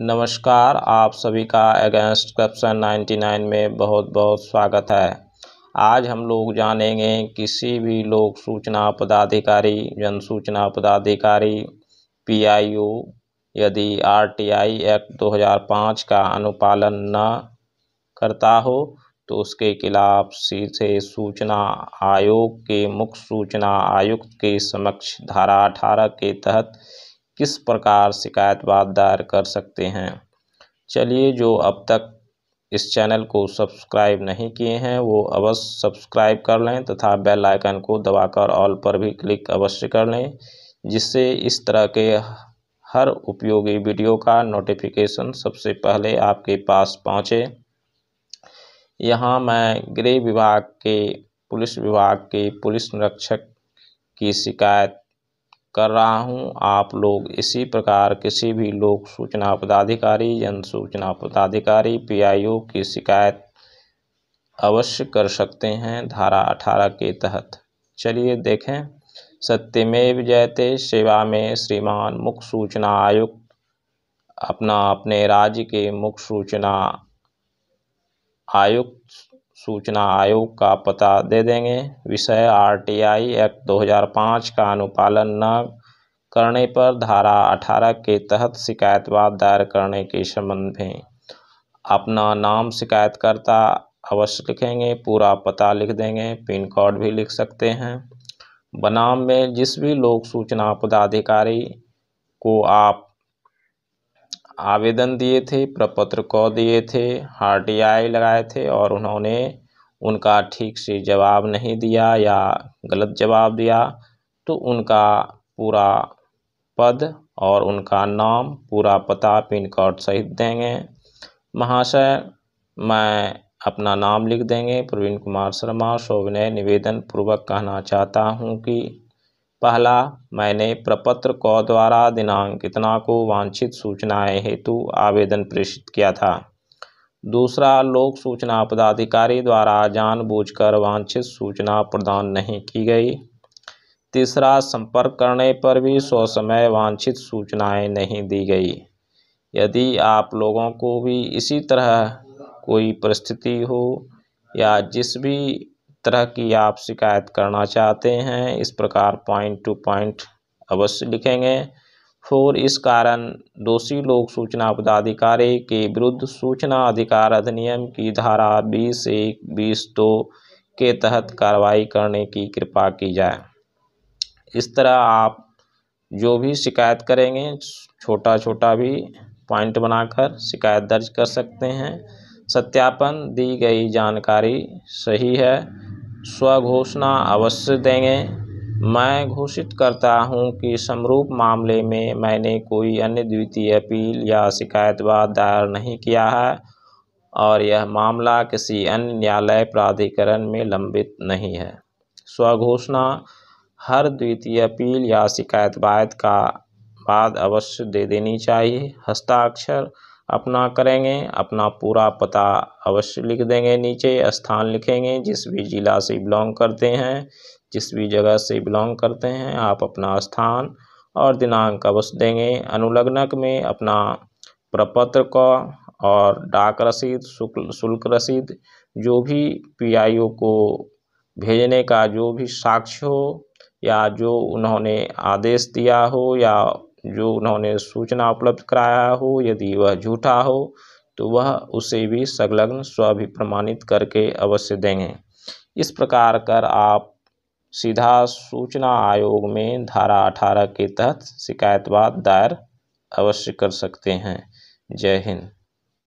नमस्कार आप सभी का अगेंस्ट करप्शन 99 में बहुत बहुत स्वागत है आज हम लोग जानेंगे किसी भी लोक सूचना पदाधिकारी जन सूचना पदाधिकारी पीआईयू यदि आरटीआई एक्ट 2005 का अनुपालन न करता हो तो उसके खिलाफ सीधे सूचना आयोग के मुख्य सूचना आयुक्त के समक्ष धारा 18 के तहत किस प्रकार शिकायत बात दायर कर सकते हैं चलिए जो अब तक इस चैनल को सब्सक्राइब नहीं किए हैं वो अवश्य सब्सक्राइब कर लें तथा बेल आइकन को दबाकर ऑल पर भी क्लिक अवश्य कर लें जिससे इस तरह के हर उपयोगी वीडियो का नोटिफिकेशन सबसे पहले आपके पास पहुँचे यहाँ मैं गृह विभाग के पुलिस विभाग के पुलिस निरीक्षक की शिकायत कर रहा हूं आप लोग इसी प्रकार किसी भी लोक सूचना पदाधिकारी जन सूचना पदाधिकारी पीआईओ की शिकायत अवश्य कर सकते हैं धारा अठारह के तहत चलिए देखें सत्यमेव जयते सेवा में श्रीमान मुख्य सूचना आयुक्त अपना अपने राज्य के मुख्य सूचना आयुक्त सूचना आयोग का पता दे देंगे विषय आरटीआई एक्ट 2005 का अनुपालन न करने पर धारा 18 के तहत शिकायतवाद दायर करने के संबंध में अपना नाम शिकायतकर्ता अवश्य लिखेंगे पूरा पता लिख देंगे पिन कोड भी लिख सकते हैं बनाम में जिस भी लोक सूचना पदाधिकारी को आप आवेदन दिए थे प्रपत्र को दिए थे हार्ड डी आई लगाए थे और उन्होंने उनका ठीक से जवाब नहीं दिया या गलत जवाब दिया तो उनका पूरा पद और उनका नाम पूरा पता पिन कोड सहित देंगे महाशय मैं अपना नाम लिख देंगे प्रवीण कुमार शर्मा सोविनय निवेदन पूर्वक कहना चाहता हूँ कि पहला मैंने प्रपत्र को द्वारा दिनांक इतना को वांछित सूचनाएँ हेतु आवेदन प्रेषित किया था दूसरा लोक सूचना पदाधिकारी द्वारा जानबूझकर वांछित सूचना प्रदान नहीं की गई तीसरा संपर्क करने पर भी स्वसमय वांछित सूचनाएं नहीं दी गई यदि आप लोगों को भी इसी तरह कोई परिस्थिति हो या जिस भी तरह की आप शिकायत करना चाहते हैं इस प्रकार पॉइंट टू पॉइंट अवश्य लिखेंगे फोर इस कारण दोषी लोग सूचना पदाधिकारी के विरुद्ध सूचना अधिकार अधिनियम की धारा बीस एक बीस दो के तहत कार्रवाई करने की कृपा की जाए इस तरह आप जो भी शिकायत करेंगे छोटा छोटा भी पॉइंट बनाकर शिकायत दर्ज कर सकते हैं सत्यापन दी गई जानकारी सही है स्वघोषणा अवश्य देंगे मैं घोषित करता हूं कि समरूप मामले में मैंने कोई अन्य द्वितीय अपील या शिकायतवाद दायर नहीं किया है और यह मामला किसी अन्य न्यायालय प्राधिकरण में लंबित नहीं है स्वघोषणा हर द्वितीय अपील या शिकायतवाद का बाद अवश्य दे देनी चाहिए हस्ताक्षर अपना करेंगे अपना पूरा पता अवश्य लिख देंगे नीचे स्थान लिखेंगे जिस भी ज़िला से बिलोंग करते हैं जिस भी जगह से बिलोंग करते हैं आप अपना स्थान और दिनांक अवश्य देंगे अनुलग्नक में अपना प्रपत्र का और डाक रसीद शुल्क शुल्क रसीद जो भी पीआईओ को भेजने का जो भी साक्ष्य हो या जो उन्होंने आदेश दिया हो या जो उन्होंने सूचना उपलब्ध कराया हो यदि वह झूठा हो तो वह उसे भी संलग्न स्वाभि प्रमाणित करके अवश्य देंगे इस प्रकार कर आप सीधा सूचना आयोग में धारा अठारह के तहत शिकायतवाद दायर अवश्य कर सकते हैं जय हिंद